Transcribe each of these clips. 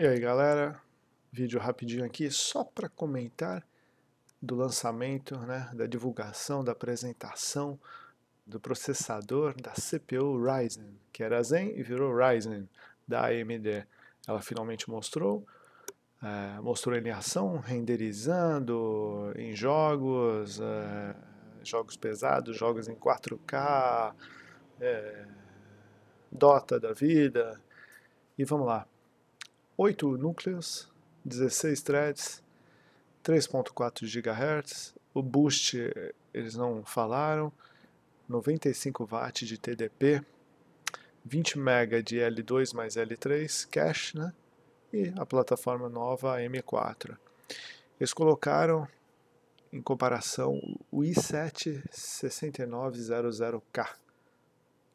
E aí galera, vídeo rapidinho aqui só para comentar do lançamento, né, da divulgação, da apresentação do processador da CPU Ryzen, que era Zen e virou Ryzen da AMD. Ela finalmente mostrou, é, mostrou ele em ação, renderizando em jogos, é, jogos pesados, jogos em 4K, é, Dota da vida, e vamos lá. 8 núcleos, 16 threads, 3.4 GHz, o boost eles não falaram, 95 watts de TDP, 20 MB de L2 mais L3 cache, né? E a plataforma nova M4. Eles colocaram em comparação o i7 6900K,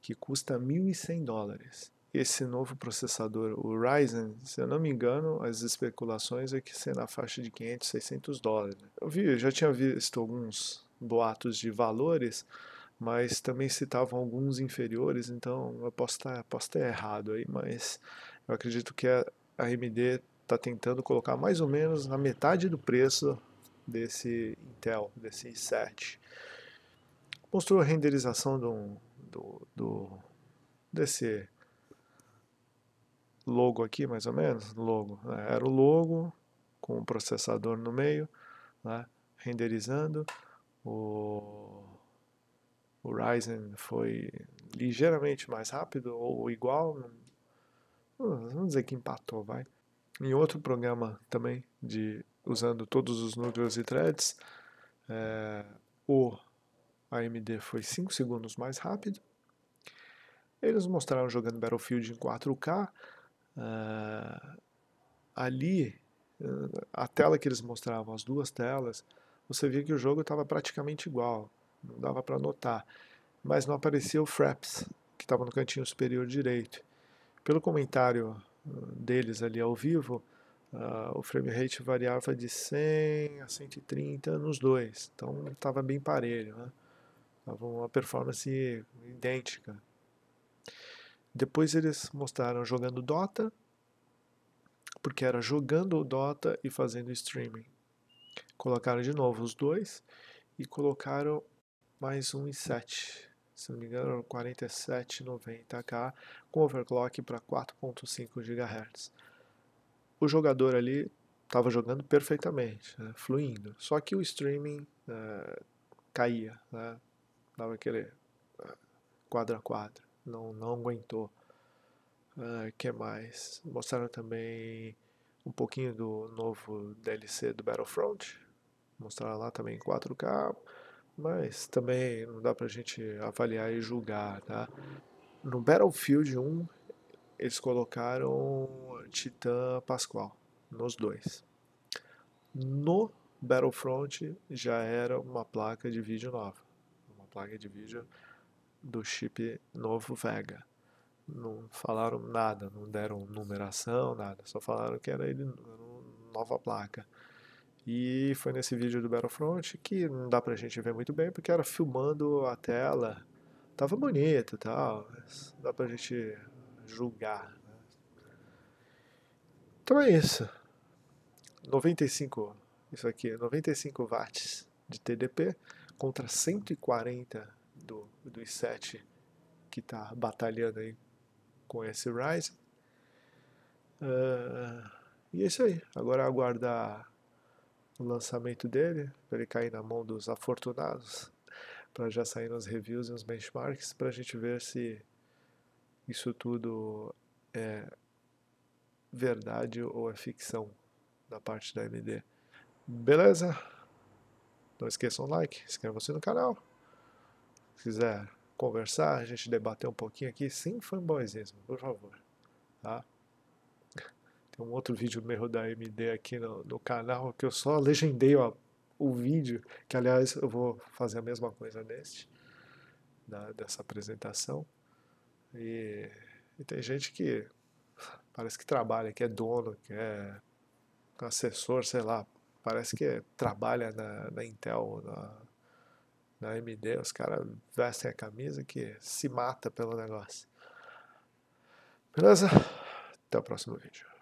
que custa 1.100 dólares esse novo processador, o Ryzen, se eu não me engano, as especulações é que ser na faixa de 500, 600 dólares. Né? Eu vi, eu já tinha visto alguns boatos de valores, mas também citavam alguns inferiores, então eu posso estar, posso estar errado aí, mas eu acredito que a AMD está tentando colocar mais ou menos na metade do preço desse Intel, desse i7. Mostrou a renderização do, do, do desse logo aqui, mais ou menos, logo. Né? Era o logo com o processador no meio, né? renderizando. O, o Ryzen foi ligeiramente mais rápido ou igual, vamos dizer que empatou, vai. Em outro programa também, de usando todos os núcleos e threads, é, o AMD foi 5 segundos mais rápido. Eles mostraram jogando Battlefield em 4K, Uh, ali, uh, a tela que eles mostravam, as duas telas, você via que o jogo estava praticamente igual, não dava para notar. Mas não aparecia o Fraps, que estava no cantinho superior direito. Pelo comentário ah, deles ali ao vivo, uh, o frame rate variava de 100 a 130 nos dois, então estava bem parelho, né? Tava uma performance idêntica. Depois eles mostraram jogando Dota, porque era jogando o Dota e fazendo streaming. Colocaram de novo os dois e colocaram mais um em 7. Se não me engano, 47,90K com overclock para 4.5 GHz. O jogador ali estava jogando perfeitamente, né, fluindo. Só que o streaming eh, caía, né, dava aquele uh, quadro a quadro não, não aguentou. Uh, que mais? Mostraram também um pouquinho do novo DLC do Battlefront. Mostraram lá também em 4K. Mas também não dá pra gente avaliar e julgar, tá? No Battlefield 1, eles colocaram Titã Pascoal nos dois. No Battlefront já era uma placa de vídeo nova. Uma placa de vídeo do chip novo Vega. Não falaram nada, não deram numeração, nada, só falaram que era ele nova placa. E foi nesse vídeo do Battlefront que não dá pra gente ver muito bem porque era filmando a tela. Tava bonito e tal, mas dá pra gente julgar. Né? Então é isso. 95, isso aqui, 95 watts de TDP contra 140 do, dos sete que está batalhando aí com esse Ryzen. Uh, ah, e é isso aí. Agora aguardar o lançamento dele, para ele cair na mão dos afortunados, para já sair nos reviews e nos benchmarks, para a gente ver se isso tudo é verdade ou é ficção da parte da AMD. Beleza? Não esqueçam o like, inscreva-se no canal quiser conversar, a gente debater um pouquinho aqui, sem fanboyzismo, por favor. Tá? Tem um outro vídeo meu da MD aqui no, no canal que eu só legendei ó, o vídeo, que aliás eu vou fazer a mesma coisa neste, da, dessa apresentação. E, e, tem gente que parece que trabalha, que é dono, que é assessor, sei lá, parece que trabalha na, na Intel, na, na AMD, os caras vestem a camisa que se mata pelo negócio. Beleza? Até o próximo vídeo.